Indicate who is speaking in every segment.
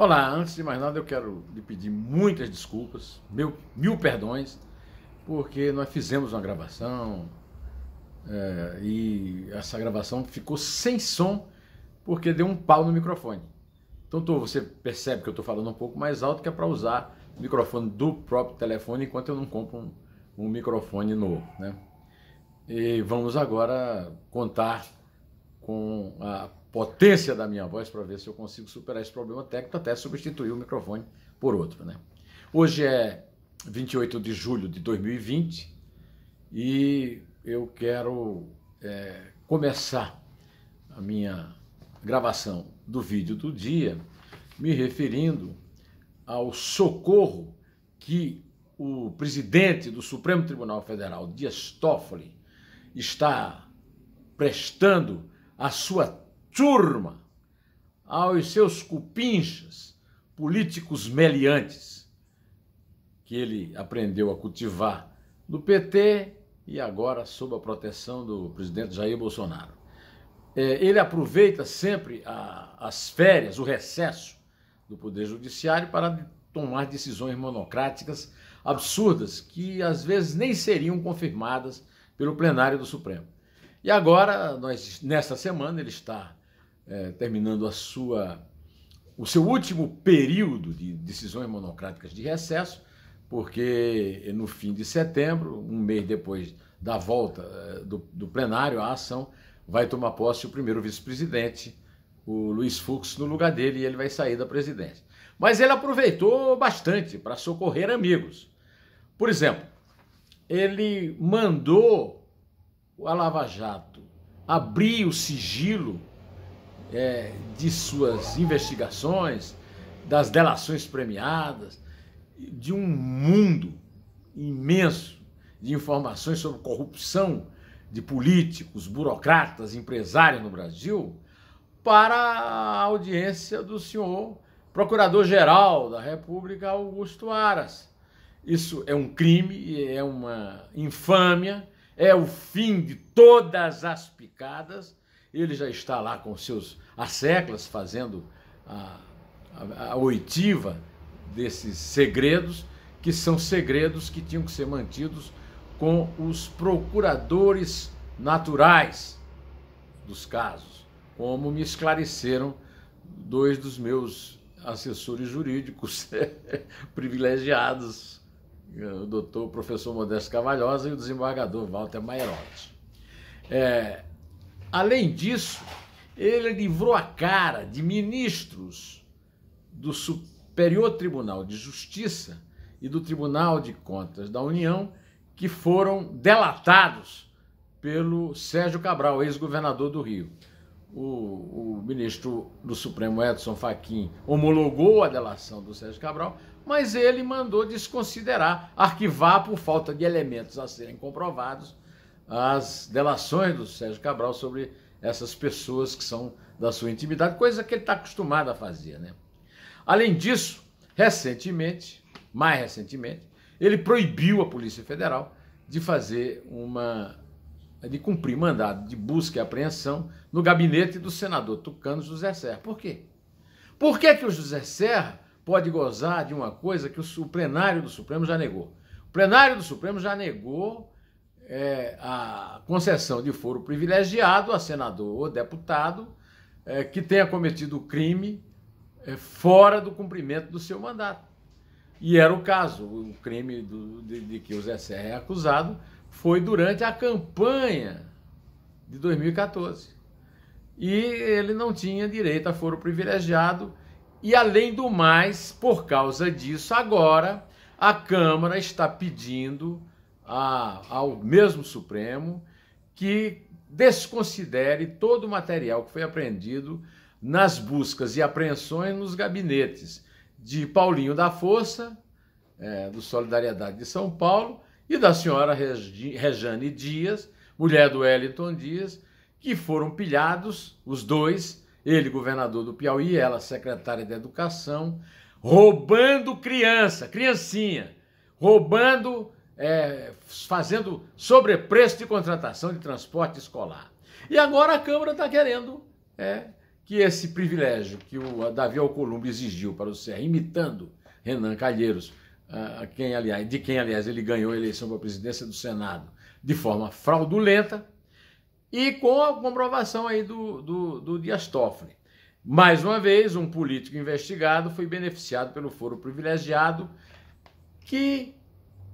Speaker 1: Olá, antes de mais nada eu quero lhe pedir muitas desculpas, meu, mil perdões, porque nós fizemos uma gravação é, e essa gravação ficou sem som porque deu um pau no microfone. Então tô, você percebe que eu estou falando um pouco mais alto que é para usar o microfone do próprio telefone enquanto eu não compro um, um microfone novo, né? E vamos agora contar com a potência da minha voz para ver se eu consigo superar esse problema técnico, até substituir o microfone por outro. Né? Hoje é 28 de julho de 2020 e eu quero é, começar a minha gravação do vídeo do dia me referindo ao socorro que o presidente do Supremo Tribunal Federal, Dias Toffoli, está prestando à sua turma, aos seus cupinchas, políticos meliantes, que ele aprendeu a cultivar no PT e agora sob a proteção do presidente Jair Bolsonaro. É, ele aproveita sempre a, as férias, o recesso do Poder Judiciário para tomar decisões monocráticas absurdas que às vezes nem seriam confirmadas pelo plenário do Supremo. E agora, nós, nesta semana, ele está é, terminando a sua, o seu último período de decisões monocráticas de recesso, porque no fim de setembro, um mês depois da volta é, do, do plenário à ação, vai tomar posse o primeiro vice-presidente, o Luiz Fux, no lugar dele, e ele vai sair da presidência. Mas ele aproveitou bastante para socorrer amigos. Por exemplo, ele mandou a Lava Jato abrir o sigilo é, de suas investigações, das delações premiadas, de um mundo imenso de informações sobre corrupção de políticos, burocratas, empresários no Brasil, para a audiência do senhor Procurador-Geral da República, Augusto Aras. Isso é um crime, é uma infâmia, é o fim de todas as picadas ele já está lá com seus há séculos fazendo a, a, a oitiva desses segredos, que são segredos que tinham que ser mantidos com os procuradores naturais dos casos, como me esclareceram dois dos meus assessores jurídicos privilegiados, o doutor professor Modesto Cavalhosa e o desembargador Walter Maierotti. É, Além disso, ele livrou a cara de ministros do Superior Tribunal de Justiça e do Tribunal de Contas da União que foram delatados pelo Sérgio Cabral, ex-governador do Rio. O, o, ministro do Supremo Edson Fachin homologou a delação do Sérgio Cabral, mas ele mandou desconsiderar, arquivar por falta de elementos a serem comprovados as delações do Sérgio Cabral sobre essas pessoas que são da sua intimidade, coisa que ele está acostumado a fazer. Né? Além disso, recentemente, mais recentemente, ele proibiu a Polícia Federal de fazer uma. de cumprir mandado de busca e apreensão no gabinete do senador tucano José Serra. Por quê? Por que, que o José Serra pode gozar de uma coisa que o plenário do Supremo já negou? O plenário do Supremo já negou é, a concessão de foro privilegiado a senador ou deputado é, que tenha cometido crime é, fora do cumprimento do seu mandato. E era o caso, o crime do, de, de, que o Zé Serra é acusado foi durante a campanha de 2014. E ele não tinha direito a foro privilegiado. E além do mais, por causa disso, agora a Câmara está pedindo a, ao mesmo Supremo que desconsidere todo o material que foi apreendido nas buscas e apreensões nos gabinetes de Paulinho da Força, é, do Solidariedade de São Paulo, e da senhora Rejane Dias, mulher do Wellington Dias, que foram pilhados, os dois, ele governador do Piauí, ela secretária da Educação, roubando criança, criancinha, roubando é, fazendo sobrepreço de contratação de transporte escolar. E agora a Câmara está querendo é, que esse privilégio que o Davi Alcolumbre exigiu para o Serra, imitando Renan Calheiros, ah, quem, aliás, de quem, aliás, ele ganhou a eleição para a presidência do Senado de forma fraudulenta, e com a comprovação aí do, do, do Dias Toffoli. Mais uma vez, um político investigado foi beneficiado pelo foro privilegiado que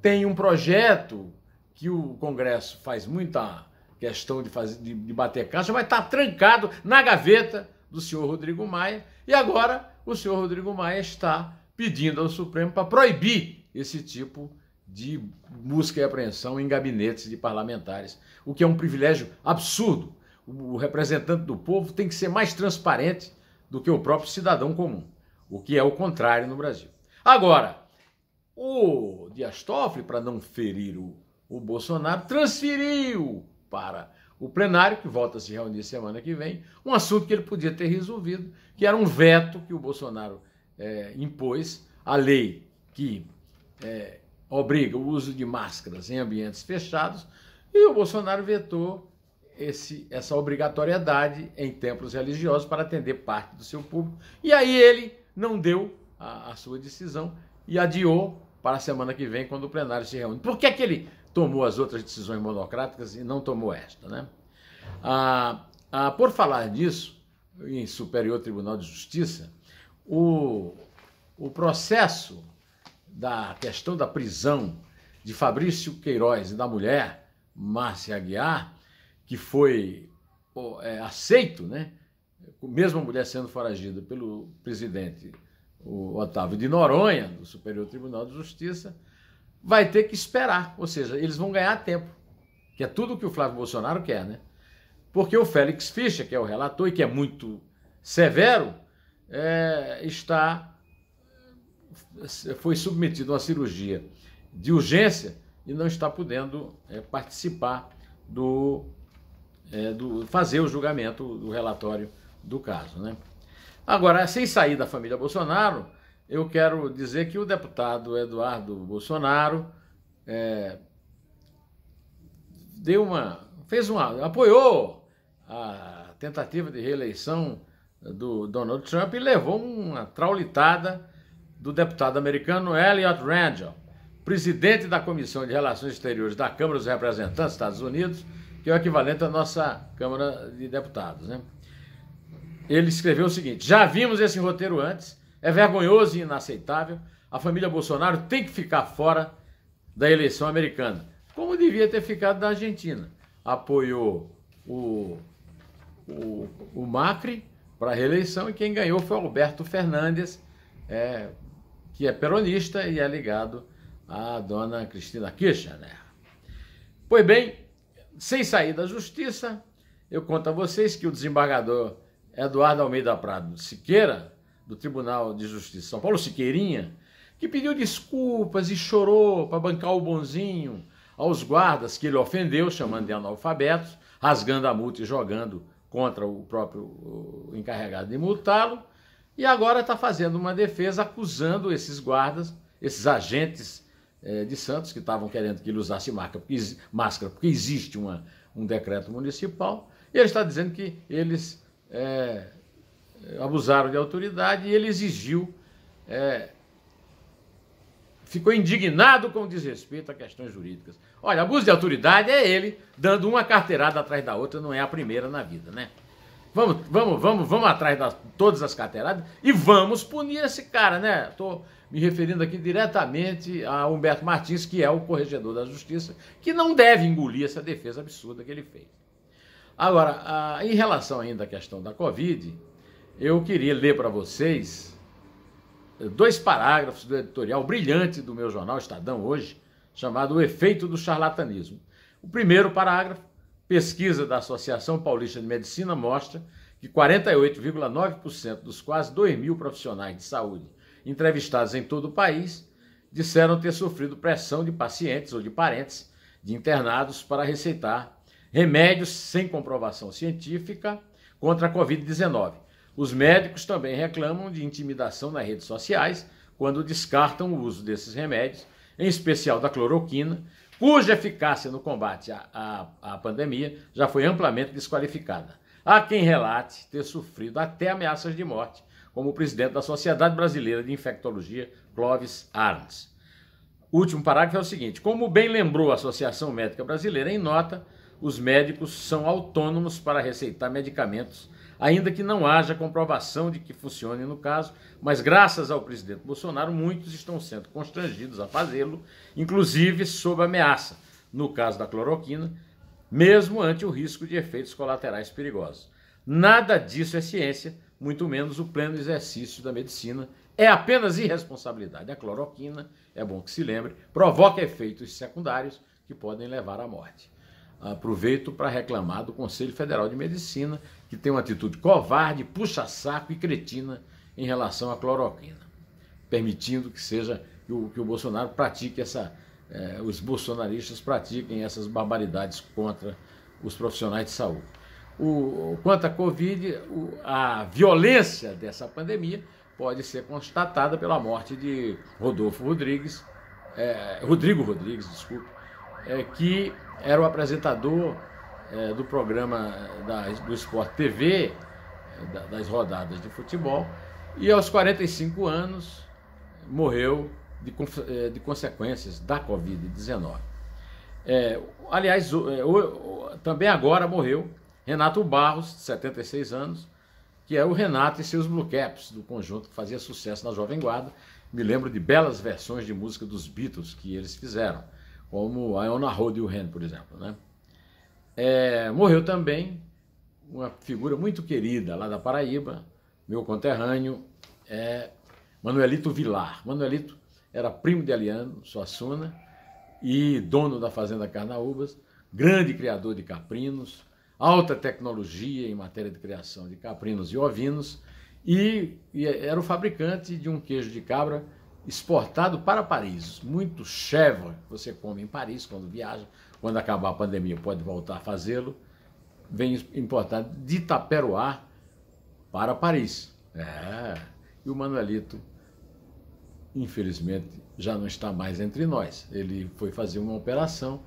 Speaker 1: tem um projeto que o Congresso faz muita questão de, fazer, de, de bater caixa, vai estar tá trancado na gaveta do senhor Rodrigo Maia. E agora o senhor Rodrigo Maia está pedindo ao Supremo para proibir esse tipo de busca e apreensão em gabinetes de parlamentares, o que é um privilégio absurdo. O representante do povo tem que ser mais transparente do que o próprio cidadão comum, o que é o contrário no Brasil. Agora, o Dias Toffoli, para não ferir o, o Bolsonaro, transferiu para o plenário, que volta a se reunir semana que vem, um assunto que ele podia ter resolvido, que era um veto que o Bolsonaro é, impôs à lei que é, obriga o uso de máscaras em ambientes fechados, e o Bolsonaro vetou esse, essa obrigatoriedade em templos religiosos para atender parte do seu público. E aí ele não deu a, a sua decisão e adiou para a semana que vem, quando o plenário se reúne. Por que, é que ele tomou as outras decisões monocráticas e não tomou esta? Né? Ah, ah, por falar nisso, em Superior Tribunal de Justiça, o, o processo da questão da prisão de Fabrício Queiroz e da mulher, Márcia Aguiar, que foi é, aceito, né? mesmo a mulher sendo foragida pelo presidente o Otávio de Noronha, do Superior Tribunal de Justiça, vai ter que esperar. Ou seja, eles vão ganhar tempo, que é tudo que o Flávio Bolsonaro quer, né? Porque o Félix Fischer, que é o relator e que é muito severo, é, está é, foi submetido a uma cirurgia de urgência e não está podendo é, participar do, é, do fazer o julgamento do relatório do caso, né? Agora, sem sair da família Bolsonaro, eu quero dizer que o deputado Eduardo Bolsonaro é, deu uma, fez uma, apoiou a tentativa de reeleição do Donald Trump e levou uma traulitada do deputado americano Elliot Rangel, presidente da Comissão de Relações Exteriores da Câmara dos Representantes dos Estados Unidos, que é o equivalente à nossa Câmara de Deputados, né? Ele escreveu o seguinte: já vimos esse roteiro antes, é vergonhoso e inaceitável. A família Bolsonaro tem que ficar fora da eleição americana, como devia ter ficado da Argentina. Apoiou o, o, o Macri para a reeleição e quem ganhou foi Alberto Fernandes, é, que é peronista e é ligado à dona Cristina Kirchner. Pois bem, sem sair da justiça, eu conto a vocês que o desembargador Eduardo Almeida Prado Siqueira, do Tribunal de Justiça de São Paulo, Siqueirinha, que pediu desculpas e chorou para bancar o bonzinho aos guardas que ele ofendeu, chamando de analfabetos, rasgando a multa e jogando contra o próprio encarregado de multá-lo, e agora está fazendo uma defesa acusando esses guardas, esses agentes eh, de Santos que estavam querendo que ele usasse máscara, porque, máscara, porque existe uma, um decreto municipal, e ele está dizendo que eles é, abusaram de autoridade e ele exigiu, é, ficou indignado com o desrespeito a questões jurídicas. Olha, abuso de autoridade é ele dando uma carteirada atrás da outra, não é a primeira na vida, né? Vamos, vamos, vamos, vamos atrás de todas as carteiradas e vamos punir esse cara, né? Estou me referindo aqui diretamente a Humberto Martins, que é o corregedor da justiça, que não deve engolir essa defesa absurda que ele fez. Agora, em relação ainda à questão da Covid, eu queria ler para vocês dois parágrafos do editorial brilhante do meu jornal Estadão hoje, chamado O Efeito do Charlatanismo. O primeiro parágrafo, pesquisa da Associação Paulista de Medicina mostra que 48,9% dos quase 2 mil profissionais de saúde entrevistados em todo o país disseram ter sofrido pressão de pacientes ou de parentes de internados para receitar remédios sem comprovação científica contra a Covid-19. Os médicos também reclamam de intimidação nas redes sociais quando descartam o uso desses remédios, em especial da cloroquina, cuja eficácia no combate à, à, à pandemia já foi amplamente desqualificada. Há quem relate ter sofrido até ameaças de morte, como o presidente da Sociedade Brasileira de Infectologia, Clóvis Arns. O último parágrafo é o seguinte: como bem lembrou a Associação Médica Brasileira em nota, os médicos são autônomos para receitar medicamentos, ainda que não haja comprovação de que funcione no caso, mas graças ao presidente Bolsonaro, muitos estão sendo constrangidos a fazê-lo, inclusive sob ameaça, no caso da cloroquina, mesmo ante o risco de efeitos colaterais perigosos. Nada disso é ciência, muito menos o pleno exercício da medicina. É apenas irresponsabilidade. A cloroquina, é bom que se lembre, provoca efeitos secundários que podem levar à morte aproveito para reclamar do Conselho Federal de Medicina, que tem uma atitude covarde, puxa-saco e cretina em relação à cloroquina, permitindo que seja que o, que o Bolsonaro pratique essa, eh, os bolsonaristas pratiquem essas barbaridades contra os profissionais de saúde. O, quanto à Covid, o, a violência dessa pandemia pode ser constatada pela morte de Rodolfo Rodrigues, eh, Rodrigo Rodrigues, desculpe, eh, que era o apresentador é, do programa é, da, do Sport TV, é, das rodadas de futebol, e aos 45 anos morreu de, é, de consequências da Covid-19. É, aliás, também agora morreu Renato Barros, de 76 anos, que é o Renato e seus Blue Caps, do conjunto que fazia sucesso na Jovem Guarda. Me lembro de belas versões de música dos Beatles que eles fizeram como a Iona Rodilhan, por exemplo. Né? É, morreu também uma figura muito querida lá da Paraíba, meu conterrâneo, é Manuelito Vilar. Manuelito era primo de Eliano Suassuna e dono da fazenda Carnaúbas, grande criador de caprinos, alta tecnologia em matéria de criação de caprinos e ovinos, e, e era o fabricante de um queijo de cabra exportado para Paris. Muito chevre você come em Paris quando viaja, quando acabar a pandemia pode voltar a fazê-lo. Vem importado de Itaperuá para Paris. É. E o Manuelito, infelizmente, já não está mais entre nós. Ele foi fazer uma operação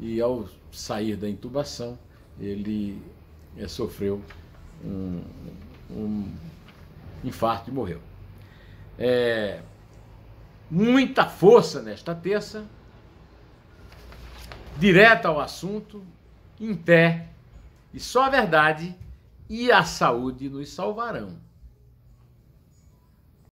Speaker 1: e, ao sair da intubação, ele eh, sofreu um, um infarto e morreu. É, muita força nesta terça, direta ao assunto, em pé, e só a verdade e a saúde nos salvarão.